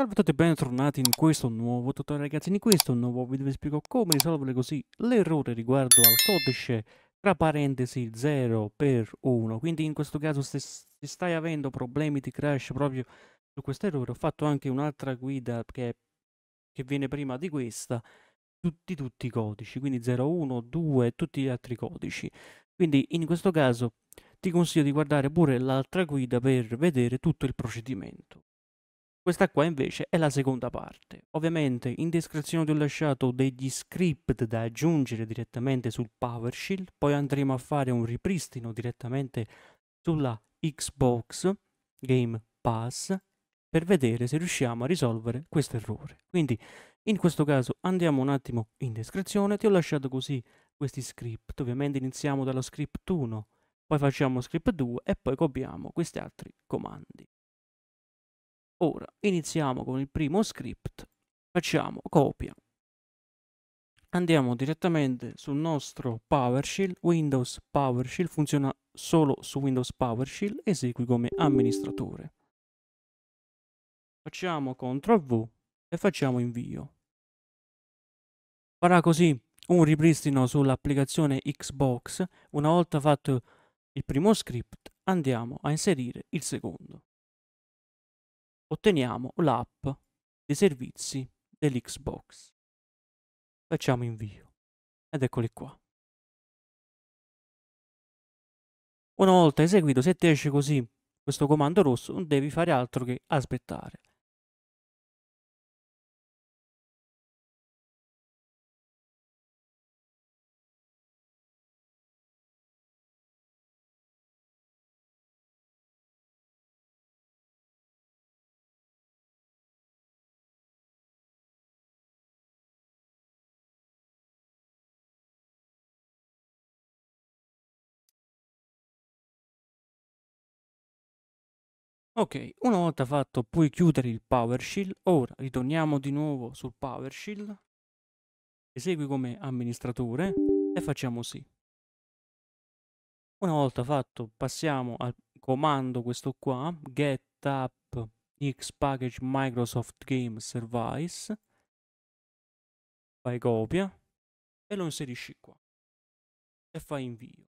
Salve a tutti e bentornati in questo nuovo tutorial ragazzi, in questo nuovo video vi spiego come risolvere così l'errore riguardo al codice tra parentesi 0 per 1 quindi in questo caso se, se stai avendo problemi di crash proprio su questo errore ho fatto anche un'altra guida che, che, viene prima di questa tutti tutti i codici quindi 0, 1, 2 tutti gli altri codici quindi in questo caso ti consiglio di guardare pure l'altra guida per vedere tutto il procedimento questa qua invece è la seconda parte. Ovviamente in descrizione ti ho lasciato degli script da aggiungere direttamente sul PowerShell, poi andremo a fare un ripristino direttamente sulla Xbox Game Pass per vedere se riusciamo a risolvere questo errore. Quindi in questo caso andiamo un attimo in descrizione, ti ho lasciato così questi script, ovviamente iniziamo dallo script 1, poi facciamo script 2 e poi copiamo questi altri comandi. Ora iniziamo con il primo script, facciamo copia. Andiamo direttamente sul nostro PowerShell, Windows PowerShell, funziona solo su Windows PowerShell, esegui come amministratore. Facciamo CTRL V e facciamo invio. Farà così un ripristino sull'applicazione Xbox, una volta fatto il primo script andiamo a inserire il secondo otteniamo l'app dei servizi dell'Xbox. Facciamo invio. Ed eccoli qua. Una volta eseguito, se ti esce così questo comando rosso, non devi fare altro che aspettare. Ok, una volta fatto puoi chiudere il PowerShell. Ora ritorniamo di nuovo sul PowerShell. Esegui come amministratore e facciamo sì. Una volta fatto passiamo al comando questo qua, get up x Microsoft Game Service. Fai copia e lo inserisci qua. E fai invio.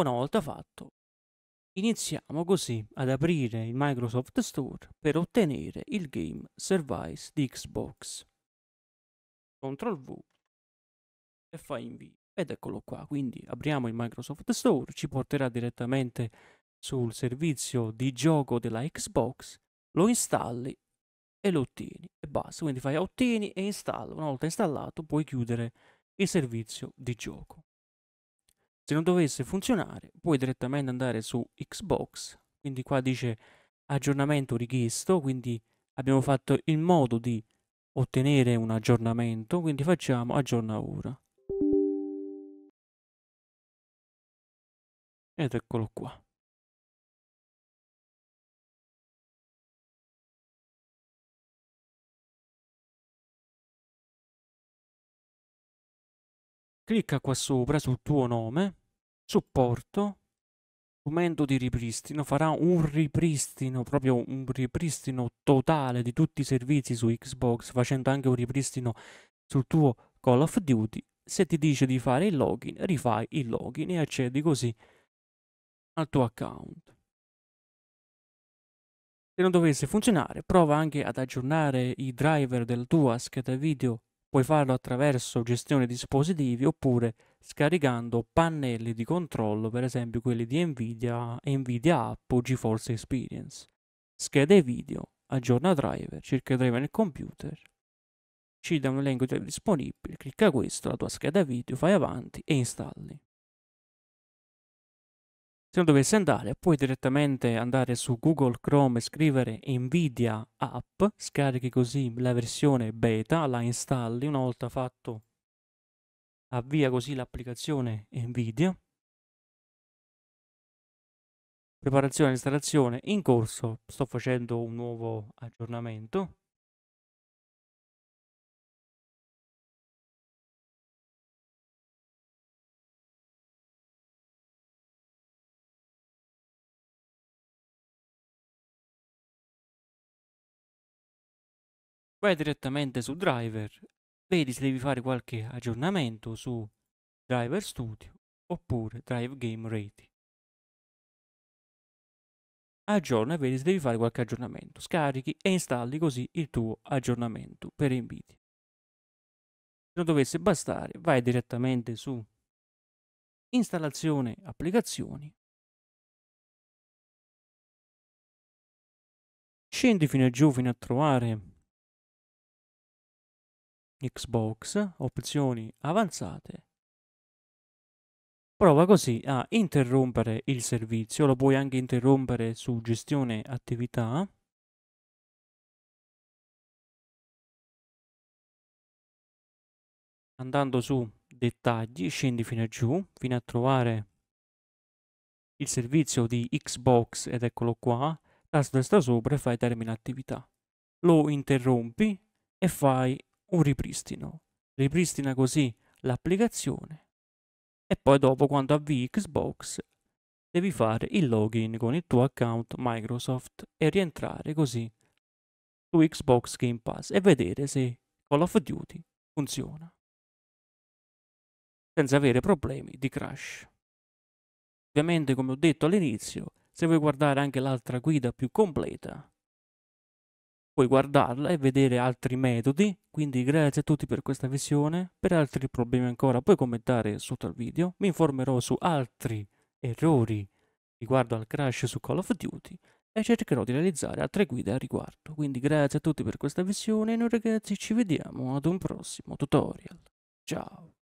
Una volta fatto Iniziamo così ad aprire il Microsoft Store per ottenere il game Service di Xbox. CTRL V e fai invio. Ed eccolo qua, quindi apriamo il Microsoft Store, ci porterà direttamente sul servizio di gioco della Xbox, lo installi e lo ottieni e basta. Quindi fai ottieni e installo. Una volta installato puoi chiudere il servizio di gioco se non dovesse funzionare puoi direttamente andare su Xbox, quindi qua dice aggiornamento richiesto, quindi abbiamo fatto il modo di ottenere un aggiornamento, quindi facciamo aggiorna ora. Ed eccolo qua. Clicca qua sopra sul tuo nome supporto, strumento di ripristino, farà un ripristino, proprio un ripristino totale di tutti i servizi su Xbox, facendo anche un ripristino sul tuo Call of Duty. Se ti dice di fare il login, rifai il login e accedi così al tuo account. Se non dovesse funzionare, prova anche ad aggiornare i driver della tua scheda video Puoi farlo attraverso gestione dispositivi oppure scaricando pannelli di controllo, per esempio quelli di Nvidia, Nvidia App o GeForce Experience. Schede video, aggiorna driver, cerca driver nel computer, ci dà un elenco di driver disponibili, clicca questo, la tua scheda video, fai avanti e installi. Se non dovessi andare, puoi direttamente andare su Google Chrome e scrivere Nvidia App, scarichi così la versione beta, la installi, una volta fatto avvia così l'applicazione Nvidia. Preparazione e installazione in corso, sto facendo un nuovo aggiornamento. vai direttamente su driver, vedi se devi fare qualche aggiornamento su driver studio oppure drive game rating. Aggiorna e vedi se devi fare qualche aggiornamento. Scarichi e installi così il tuo aggiornamento per Nvidia. Se non dovesse bastare, vai direttamente su installazione applicazioni scendi fino a giù fino a trovare Xbox, opzioni avanzate. Prova così a interrompere il servizio, lo puoi anche interrompere su gestione attività. Andando su dettagli, scendi fino a giù, fino a trovare il servizio di Xbox ed eccolo qua, tasto destra sopra e fai termina attività. Lo interrompi e fai un ripristino. Ripristina così l'applicazione e poi dopo quando avvii Xbox devi fare il login con il tuo account Microsoft e rientrare così su Xbox Game Pass e vedere se Call of Duty funziona senza avere problemi di crash. Ovviamente come ho detto all'inizio, se vuoi guardare anche l'altra guida più completa puoi guardarla e vedere altri metodi, quindi grazie a tutti per questa visione, per altri problemi ancora puoi commentare sotto al video, mi informerò su altri errori riguardo al crash su Call of Duty e cercherò di realizzare altre guide al riguardo. Quindi grazie a tutti per questa visione e noi ragazzi ci vediamo ad un prossimo tutorial. Ciao!